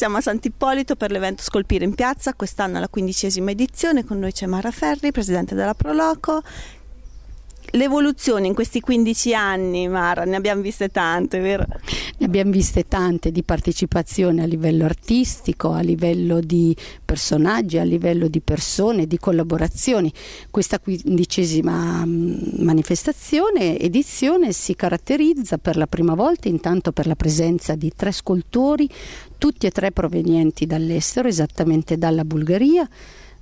Siamo a Sant'Ippolito per l'evento Scolpire in Piazza, quest'anno è la quindicesima edizione, con noi c'è Mara Ferri, presidente della Proloco, l'evoluzione in questi 15 anni, Mara, ne abbiamo viste tante, vero? Ne abbiamo viste tante di partecipazione a livello artistico, a livello di personaggi, a livello di persone, di collaborazioni. Questa quindicesima mm, manifestazione, edizione, si caratterizza per la prima volta intanto per la presenza di tre scultori, tutti e tre provenienti dall'estero, esattamente dalla Bulgaria,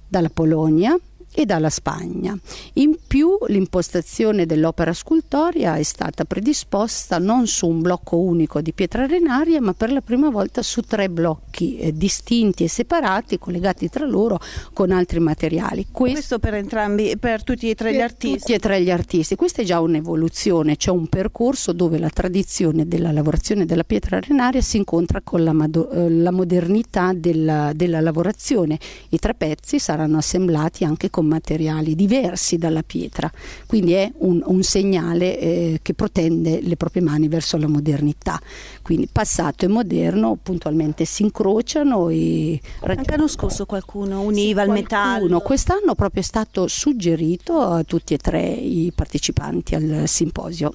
dalla Polonia e dalla Spagna. In più l'impostazione dell'opera scultoria è stata predisposta non su un blocco unico di pietra arenaria, ma per la prima volta su tre blocchi eh, distinti e separati, collegati tra loro con altri materiali. Questo, Questo per entrambi, per tutti e tre gli artisti. Tutti e tre gli artisti. Questa è già un'evoluzione, c'è cioè un percorso dove la tradizione della lavorazione della pietra arenaria si incontra con la, eh, la modernità della, della lavorazione. I tre pezzi saranno assemblati anche con con materiali diversi dalla pietra, quindi è un, un segnale eh, che protende le proprie mani verso la modernità, quindi passato e moderno puntualmente si incrociano e... Anche l'anno scorso qualcuno univa sì, il metallo. Quest'anno proprio è stato suggerito a tutti e tre i partecipanti al simposio.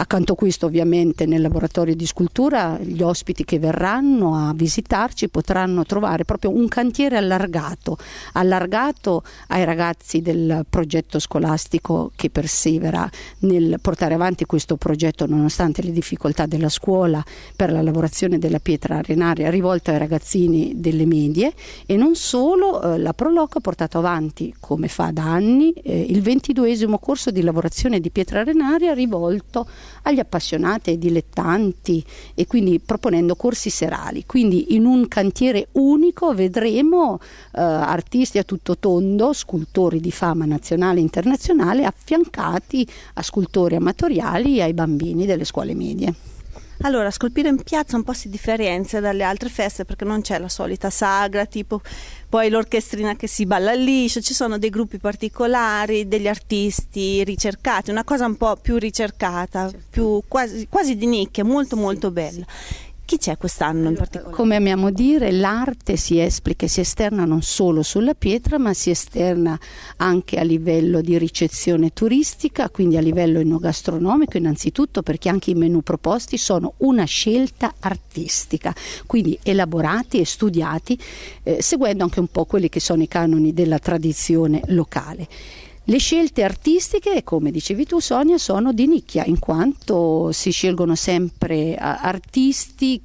Accanto a questo ovviamente nel laboratorio di scultura gli ospiti che verranno a visitarci potranno trovare proprio un cantiere allargato, allargato ai ragazzi del progetto scolastico che persevera nel portare avanti questo progetto nonostante le difficoltà della scuola per la lavorazione della pietra arenaria rivolta ai ragazzini delle medie e non solo, eh, la Proloc ha portato avanti come fa da anni eh, il ventiduesimo corso di lavorazione di pietra arenaria rivolto agli appassionati, ai dilettanti e quindi proponendo corsi serali. Quindi in un cantiere unico vedremo eh, artisti a tutto tondo, scultori di fama nazionale e internazionale affiancati a scultori amatoriali e ai bambini delle scuole medie. Allora, Scolpire in piazza un po' si differenzia dalle altre feste perché non c'è la solita sagra, tipo poi l'orchestrina che si balla liscio, ci sono dei gruppi particolari, degli artisti ricercati, una cosa un po' più ricercata, certo. più quasi, quasi, di nicchia, molto sì, molto bella. Sì chi c'è quest'anno in particolare? Come amiamo dire, l'arte si esplica e si esterna non solo sulla pietra, ma si esterna anche a livello di ricezione turistica, quindi a livello enogastronomico innanzitutto, perché anche i menu proposti sono una scelta artistica, quindi elaborati e studiati, eh, seguendo anche un po' quelli che sono i canoni della tradizione locale. Le scelte artistiche, come dicevi tu Sonia, sono di nicchia, in quanto si scelgono sempre artisti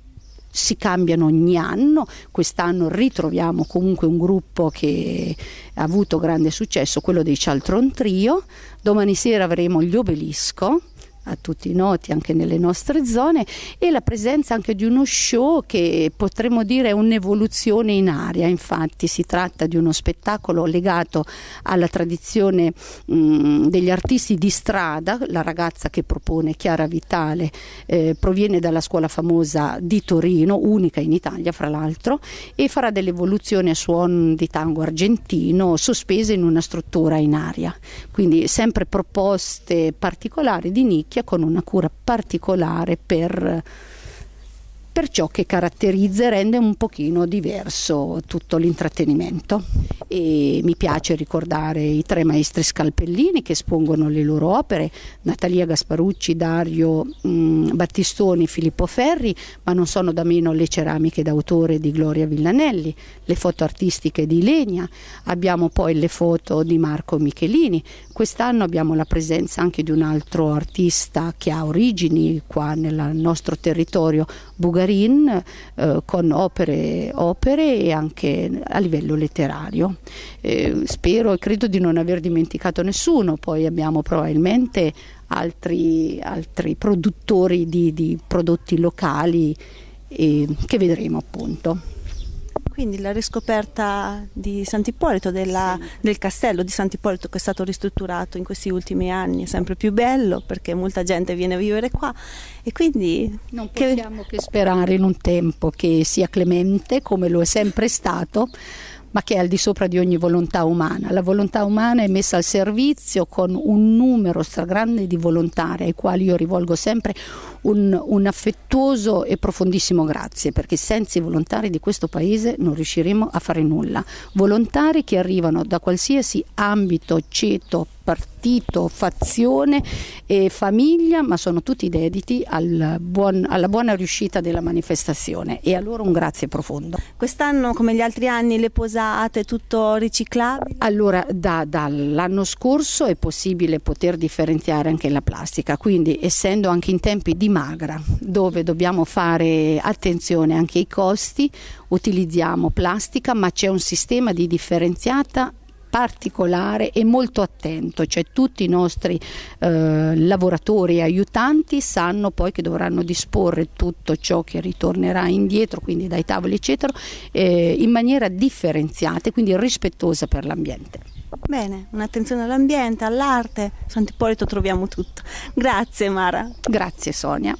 si cambiano ogni anno, quest'anno ritroviamo comunque un gruppo che ha avuto grande successo, quello dei Cialtron Trio, domani sera avremo gli Obelisco, a tutti noti anche nelle nostre zone e la presenza anche di uno show che potremmo dire è un'evoluzione in aria, infatti si tratta di uno spettacolo legato alla tradizione mh, degli artisti di strada, la ragazza che propone Chiara Vitale eh, proviene dalla scuola famosa di Torino, unica in Italia fra l'altro, e farà dell'evoluzione a suon di tango argentino sospese in una struttura in aria, quindi sempre proposte particolari di nicchia vecchia con una cura particolare per, per ciò che caratterizza e rende un pochino diverso tutto l'intrattenimento e mi piace ricordare i tre maestri scalpellini che espongono le loro opere, Natalia Gasparucci, Dario mh, mm, Battistoni, Filippo Ferri, ma non sono da meno le ceramiche d'autore di Gloria Villanelli, le foto artistiche di Legna, abbiamo poi le foto di Marco Michelini, quest'anno abbiamo la presenza anche di un altro artista che ha origini qua nel nostro territorio, Bugarin, eh, con opere, opere e anche a livello letterario eh, spero e credo di non aver dimenticato nessuno, poi abbiamo probabilmente altri, altri produttori di, di, prodotti locali eh, che vedremo appunto. Quindi la riscoperta di Sant'Ippolito, della, sì. del castello di Sant'Ippolito che è stato ristrutturato in questi ultimi anni è sempre più bello perché molta gente viene a vivere qua e quindi... Non possiamo che, che sperare in un tempo che sia clemente come lo è sempre stato ma che è al di sopra di ogni volontà umana. La volontà umana è messa al servizio con un numero stragrande di volontari ai quali io rivolgo sempre un, un affettuoso e profondissimo grazie, perché senza i volontari di questo Paese non riusciremo a fare nulla. Volontari che arrivano da qualsiasi ambito, ceto, partito, fazione e famiglia, ma sono tutti dediti al buon, alla buona riuscita della manifestazione e a loro un grazie profondo. Quest'anno, come gli altri anni, le posate tutto riciclabile? Allora, da, dall'anno scorso è possibile poter differenziare anche la plastica, quindi essendo anche in tempi di magra, dove dobbiamo fare attenzione anche ai costi, utilizziamo plastica, ma c'è un sistema di differenziata particolare e molto attento, cioè tutti i nostri eh, lavoratori e aiutanti sanno poi che dovranno disporre tutto ciò che ritornerà indietro, quindi dai tavoli eccetera, eh, in maniera differenziata e quindi rispettosa per l'ambiente. Bene, un'attenzione all'ambiente, all'arte, Sant'Ippolito troviamo tutto. Grazie Mara. Grazie Sonia.